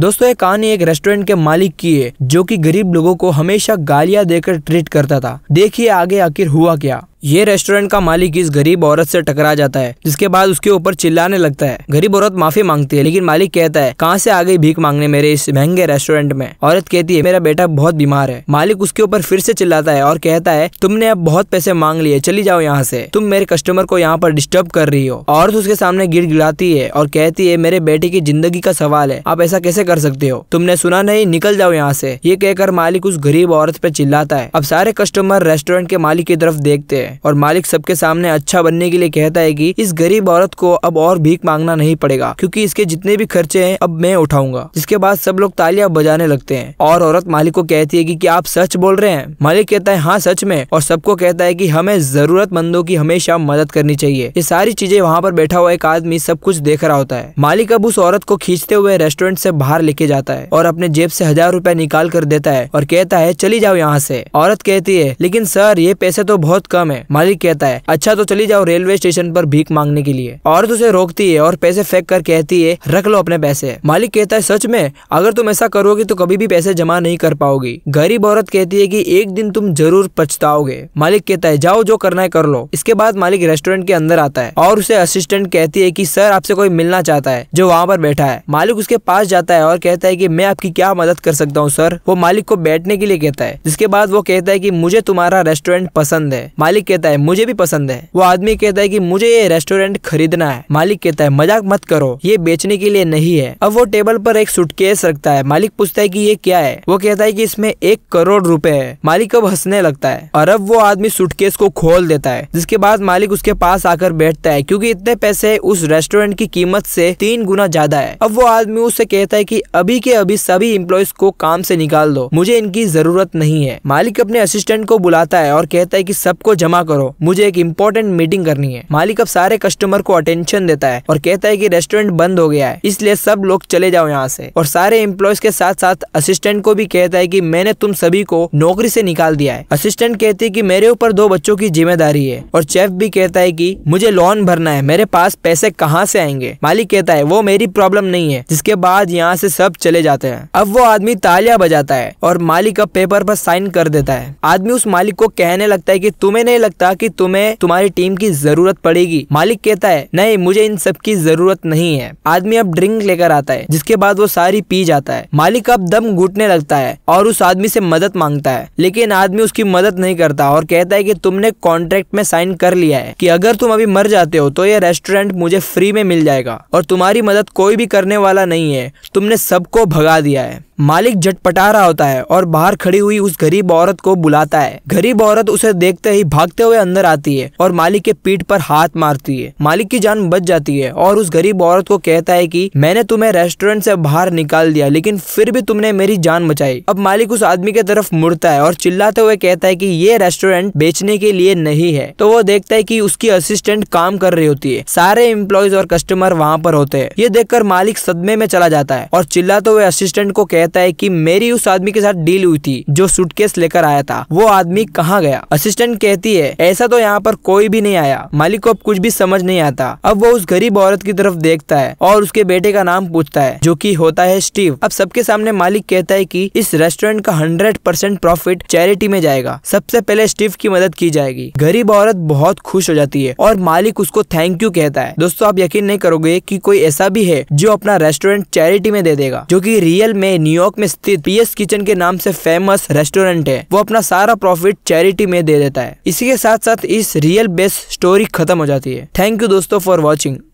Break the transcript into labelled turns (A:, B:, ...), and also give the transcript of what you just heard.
A: दोस्तों ये कहानी एक रेस्टोरेंट के मालिक की है जो कि गरीब लोगों को हमेशा गालियां देकर ट्रीट करता था देखिए आगे आखिर हुआ क्या ये रेस्टोरेंट का मालिक इस गरीब औरत से टकरा जाता है जिसके बाद उसके ऊपर चिल्लाने लगता है गरीब औरत माफी मांगती है लेकिन मालिक कहता है कहाँ से आ गई भीख मांगने मेरे इस महंगे रेस्टोरेंट में औरत कहती है मेरा बेटा बहुत बीमार है मालिक उसके ऊपर फिर से चिल्लाता है और कहता है तुमने अब बहुत पैसे मांग लिए चली जाओ यहाँ से तुम मेरे कस्टमर को यहाँ पर डिस्टर्ब कर रही हो औरत उसके सामने गिर गिड़ाती है और कहती है मेरे बेटे की जिंदगी का सवाल है आप ऐसा कैसे कर सकते हो तुमने सुना नहीं निकल जाओ यहाँ से ये कहकर मालिक उस गरीब औरत पे चिल्लाता है अब सारे कस्टमर रेस्टोरेंट के मालिक की तरफ देखते हैं है और मालिक सबके सामने अच्छा बनने के लिए कहता है कि इस गरीब औरत को अब और भीख मांगना नहीं पड़ेगा क्योंकि इसके जितने भी खर्चे हैं अब मैं उठाऊंगा जिसके बाद सब लोग तालियां बजाने लगते हैं और औरत मालिक को कहती है की क्या आप सच बोल रहे हैं मालिक कहता है हाँ सच में और सबको कहता है की हमें जरूरतमंदों की हमेशा मदद करनी चाहिए ये सारी चीजें वहाँ पर बैठा हुआ एक आदमी सब कुछ देख रहा होता है मालिक अब उस औरत को खींचते हुए रेस्टोरेंट से बाहर लेके जाता है और अपने जेब से हजार रुपए निकाल कर देता है और कहता है चली जाओ यहाँ से औरत कहती है लेकिन सर ये पैसे तो बहुत कम है है मालिक कहता है अच्छा तो चली जाओ रेलवे स्टेशन पर भीख मांगने के लिए औरत तो उसे रोकती है और पैसे फेंक कर कहती है रख लो अपने पैसे मालिक कहता है सच में अगर तुम ऐसा करोगे तो कभी भी पैसे जमा नहीं कर पाओगी गरीब औरत कहती है की एक दिन तुम जरूर पछताओगे मालिक कहता है जाओ जो करना है कर लो इसके बाद मालिक रेस्टोरेंट के अंदर आता है और उसे असिस्टेंट कहती है की सर आपसे कोई मिलना चाहता है जो वहाँ पर बैठा है मालिक उसके पास जाता है और कहता है की मैं आपकी क्या मदद कर सकता हूँ सर वो मालिक को बैठने के लिए कहता है जिसके बाद वो कहता है की मुझे तुम्हारा रेस्टोरेंट पसंद है मालिक कहता है मुझे भी पसंद है वो आदमी कहता है की मुझे ये रेस्टोरेंट खरीदना है मालिक कहता है मजाक मत करो ये बेचने के लिए नहीं है अब वो टेबल पर एक सुटकेस रखता है मालिक पूछता है की ये क्या है वो कहता है की इसमें एक करोड़ रूपए है मालिक अब हंसने लगता है और अब वो आदमी सुटकेस को खोल देता है जिसके बाद मालिक उसके पास आकर बैठता है क्योंकि इतने पैसे उस रेस्टोरेंट की कीमत से तीन गुना ज्यादा है अब वो आदमी उससे कहता है कि अभी के अभी सभी इम्प्लॉयज को काम से निकाल दो मुझे इनकी जरूरत नहीं है मालिक अपने असिस्टेंट को बुलाता है और कहता है कि सबको जमा क्षमा करो मुझे एक इम्पोर्टेंट मीटिंग करनी है मालिक अब सारे कस्टमर को अटेंशन देता है और कहता है की रेस्टोरेंट बंद हो गया है इसलिए सब लोग चले जाओ यहाँ से और सारे एम्प्लॉयज के साथ साथ असिस्टेंट को भी कहता है की मैंने तुम सभी को नौकरी से निकाल दिया है असिस्टेंट कहती है की मेरे ऊपर दो बच्चों की जिम्मेदारी है और चेफ भी कहता है की मुझे लोन भरना है मेरे पास पैसे कहाँ से आएंगे मालिक कहता है वो मेरी प्रॉब्लम नहीं है जिसके बाद यहाँ से सब चले जाते हैं अब वो आदमी तालियां बजाता है और मालिक अब पेपर पर साइन कर देता है आदमी उस मालिक को कहने लगता है कि तुम्हें नहीं लगता कि तुम्हें तुम्हारी टीम की जरूरत पड़ेगी मालिक कहता है नहीं मुझे इन सब की जरूरत नहीं है आदमी अब ड्रिंक लेकर आता है जिसके बाद वो सारी पी जाता है मालिक अब दम घुटने लगता है और उस आदमी से मदद मांगता है लेकिन आदमी उसकी मदद नहीं करता और कहता है कि तुमने कॉन्ट्रैक्ट में साइन कर लिया है कि अगर तुम अभी मर जाते हो तो ये रेस्टोरेंट मुझे फ्री में मिल जाएगा और तुम्हारी मदद कोई भी करने वाला नहीं है तुमने सबको भगा दिया है मालिक झटपटा रहा होता है और बाहर खड़ी हुई उस गरीब औरत को बुलाता है गरीब औरत उसे देखते ही भागते हुए अंदर आती है और मालिक के पीठ पर हाथ मारती है मालिक की जान बच जाती है और उस गरीब औरत को कहता है कि मैंने तुम्हें रेस्टोरेंट से बाहर निकाल दिया लेकिन फिर भी तुमने मेरी जान बचाई अब मालिक उस आदमी की तरफ मुड़ता है और चिल्लाते हुए कहता है की ये रेस्टोरेंट बेचने के लिए नहीं है तो वो देखता है की उसकी असिस्टेंट काम कर रही होती है सारे एम्प्लॉयज और कस्टमर वहाँ पर होते हैं ये देखकर मालिक सदमे में चला जाता है और चिल्लाते हुए असिस्टेंट को कहता कहता है कि मेरी उस आदमी के साथ डील हुई थी जो सूटकेस लेकर आया था वो आदमी कहाँ गया असिस्टेंट कहती है ऐसा तो यहाँ पर कोई भी नहीं आया मालिक को अब कुछ भी समझ नहीं आता अब वो उस गरीब औरत की तरफ देखता है और उसके बेटे का नाम पूछता है जो की होता है स्टीव अब सबके सामने मालिक कहता है की इस रेस्टोरेंट का हंड्रेड परसेंट प्रॉफिट चैरिटी में जाएगा सबसे पहले स्टीव की मदद की जाएगी गरीब औरत बहुत खुश हो जाती है और मालिक उसको थैंक यू कहता है दोस्तों आप यकीन नहीं करोगे की कोई ऐसा भी है जो अपना रेस्टोरेंट चैरिटी में दे देगा जो की रियल में न्यू न्यूयॉर्क में स्थित पी किचन के नाम से फेमस रेस्टोरेंट है वो अपना सारा प्रॉफिट चैरिटी में दे देता है इसी के साथ साथ इस रियल बेस्ट स्टोरी खत्म हो जाती है थैंक यू दोस्तों फॉर वॉचिंग